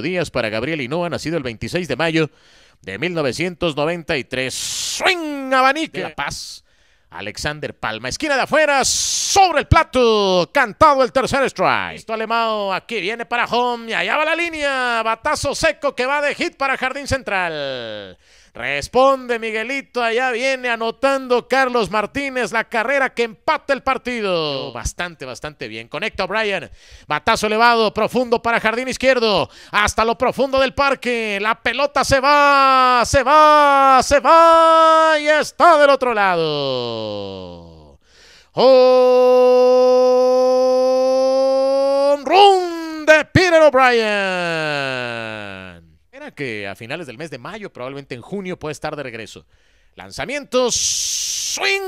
días para Gabriel Hinoa, nacido el 26 de mayo de 1993. Swing abanico. La Paz. Alexander Palma, esquina de afuera, sobre el plato, cantado el tercer strike. Esto alemado, aquí viene para home y allá va la línea, batazo seco que va de hit para Jardín Central. Responde Miguelito, allá viene anotando Carlos Martínez la carrera que empata el partido. bastante, bastante bien. Conecta O'Brien. Batazo elevado, profundo para jardín izquierdo. Hasta lo profundo del parque. La pelota se va, se va, se va y está del otro lado. ¡Home run de Peter O'Brien! que a finales del mes de mayo, probablemente en junio, puede estar de regreso. Lanzamientos. Swing.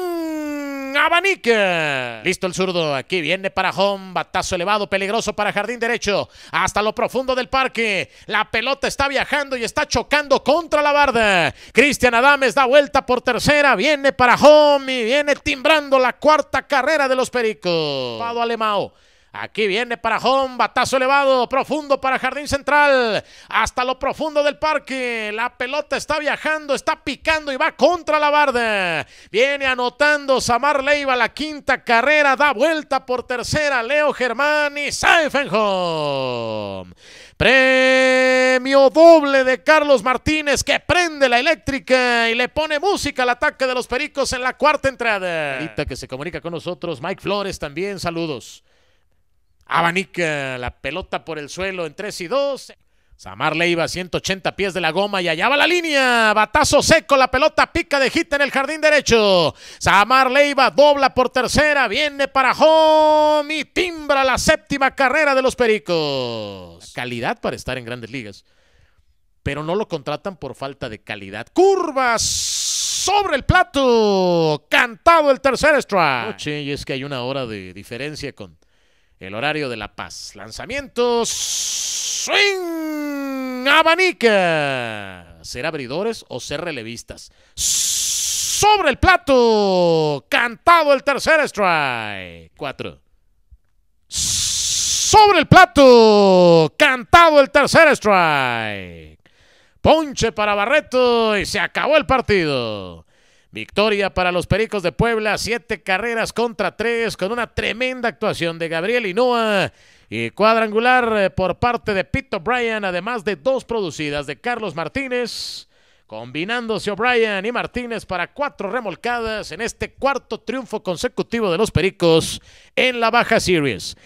Abanica. Listo el zurdo. Aquí viene para home. Batazo elevado. Peligroso para jardín derecho. Hasta lo profundo del parque. La pelota está viajando y está chocando contra la barda. Cristian Adames da vuelta por tercera. Viene para home y viene timbrando la cuarta carrera de los pericos. Pado Alemao. Aquí viene para home, batazo elevado, profundo para jardín central, hasta lo profundo del parque. La pelota está viajando, está picando y va contra la barda. Viene anotando Samar Leiva la quinta carrera, da vuelta por tercera Leo Germán y Seifenholm. Premio doble de Carlos Martínez que prende la eléctrica y le pone música al ataque de los Pericos en la cuarta entrada. Ahorita que se comunica con nosotros, Mike Flores también, saludos. Abanica la pelota por el suelo en 3 y 2. Samar Leiva, 180 pies de la goma y allá va la línea. Batazo seco, la pelota pica de hit en el jardín derecho. Samar Leiva dobla por tercera, viene para home y timbra la séptima carrera de los Pericos. Calidad para estar en grandes ligas, pero no lo contratan por falta de calidad. Curvas sobre el plato, cantado el tercer strike. Y es que hay una hora de diferencia con el horario de La Paz. Lanzamientos. Swing. Abanica. Ser abridores o ser relevistas. Sobre el plato. Cantado el tercer strike. Cuatro. Sobre el plato. Cantado el tercer strike. Ponche para Barreto y se acabó el partido. Victoria para los Pericos de Puebla, siete carreras contra tres, con una tremenda actuación de Gabriel Hinoa y cuadrangular eh, por parte de Pete O'Brien, además de dos producidas de Carlos Martínez, combinándose O'Brien y Martínez para cuatro remolcadas en este cuarto triunfo consecutivo de los Pericos en la Baja Series.